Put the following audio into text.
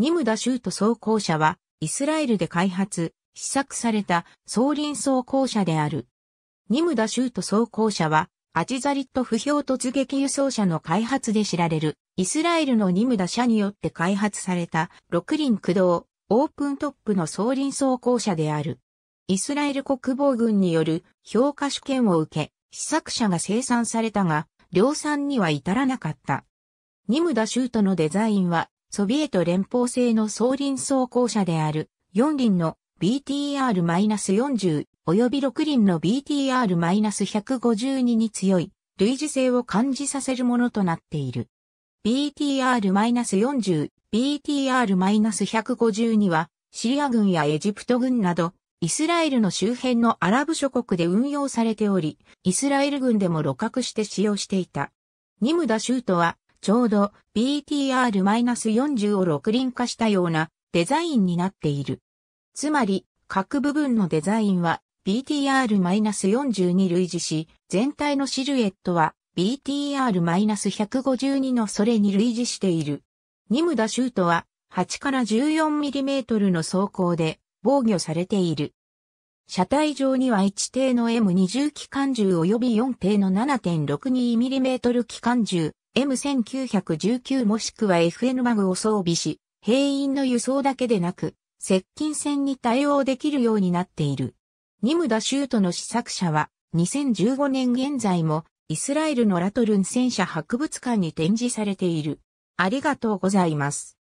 ニムダシュート装甲車は、イスラエルで開発、試作された、総輪装甲車である。ニムダシュート装甲車は、アジザリット不評突撃輸送車の開発で知られる、イスラエルのニムダ車によって開発された、六輪駆動、オープントップの総輪装甲車である。イスラエル国防軍による評価試験を受け、試作車が生産されたが、量産には至らなかった。ニムダシュートのデザインはソビエト連邦製の総輪装甲車である4輪の BTR-40 及び6輪の BTR-152 に強い類似性を感じさせるものとなっている。BTR-40、BTR-152 はシリア軍やエジプト軍などイスラエルの周辺のアラブ諸国で運用されており、イスラエル軍でも露覚して使用していた。ニムダシュートはちょうど BTR-40 を六輪化したようなデザインになっている。つまり、各部分のデザインは BTR-40 に類似し、全体のシルエットは BTR-152 のそれに類似している。ニムダシュートは8から 14mm の走行で防御されている。車体上には1艇の M20 機関銃及び4艇の 7.62mm 機関銃、M1919 もしくは FN マグを装備し、兵員の輸送だけでなく、接近戦に対応できるようになっている。ニムダ・シュートの試作車は、2015年現在も、イスラエルのラトルン戦車博物館に展示されている。ありがとうございます。